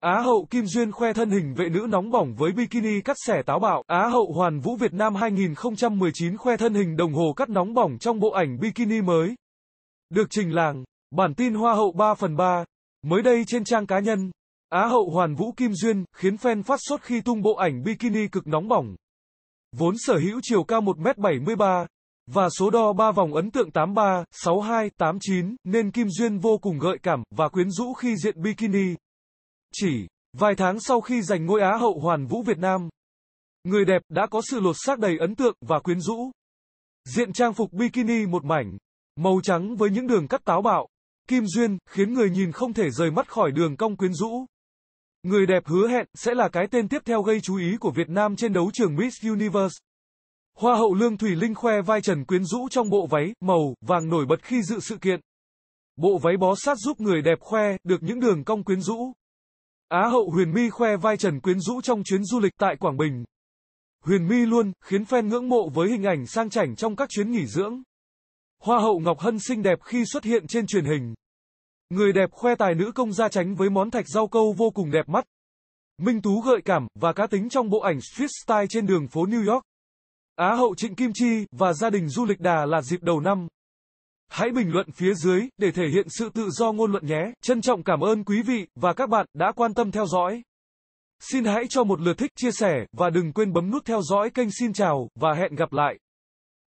Á hậu Kim Duyên khoe thân hình vệ nữ nóng bỏng với bikini cắt xẻ táo bạo. Á hậu Hoàn Vũ Việt Nam 2019 khoe thân hình đồng hồ cắt nóng bỏng trong bộ ảnh bikini mới. Được trình làng, bản tin Hoa hậu 3 phần 3. Mới đây trên trang cá nhân, Á hậu Hoàn Vũ Kim Duyên khiến fan phát sốt khi tung bộ ảnh bikini cực nóng bỏng. Vốn sở hữu chiều cao 1m73 và số đo 3 vòng ấn tượng 83, 62, 89 nên Kim Duyên vô cùng gợi cảm và quyến rũ khi diện bikini. Chỉ vài tháng sau khi giành ngôi Á hậu Hoàn Vũ Việt Nam, người đẹp đã có sự lột xác đầy ấn tượng và quyến rũ. Diện trang phục bikini một mảnh, màu trắng với những đường cắt táo bạo, kim duyên khiến người nhìn không thể rời mắt khỏi đường cong quyến rũ. Người đẹp hứa hẹn sẽ là cái tên tiếp theo gây chú ý của Việt Nam trên đấu trường Miss Universe. Hoa hậu Lương Thủy Linh khoe vai trần quyến rũ trong bộ váy màu vàng nổi bật khi dự sự kiện. Bộ váy bó sát giúp người đẹp khoe được những đường cong quyến rũ. Á hậu Huyền My khoe vai Trần Quyến Rũ trong chuyến du lịch tại Quảng Bình. Huyền My luôn khiến fan ngưỡng mộ với hình ảnh sang chảnh trong các chuyến nghỉ dưỡng. Hoa hậu Ngọc Hân xinh đẹp khi xuất hiện trên truyền hình. Người đẹp khoe tài nữ công gia tránh với món thạch rau câu vô cùng đẹp mắt. Minh Tú gợi cảm và cá tính trong bộ ảnh street style trên đường phố New York. Á hậu Trịnh Kim Chi và gia đình du lịch Đà là dịp đầu năm. Hãy bình luận phía dưới để thể hiện sự tự do ngôn luận nhé. Trân trọng cảm ơn quý vị và các bạn đã quan tâm theo dõi. Xin hãy cho một lượt thích, chia sẻ và đừng quên bấm nút theo dõi kênh Xin chào và hẹn gặp lại.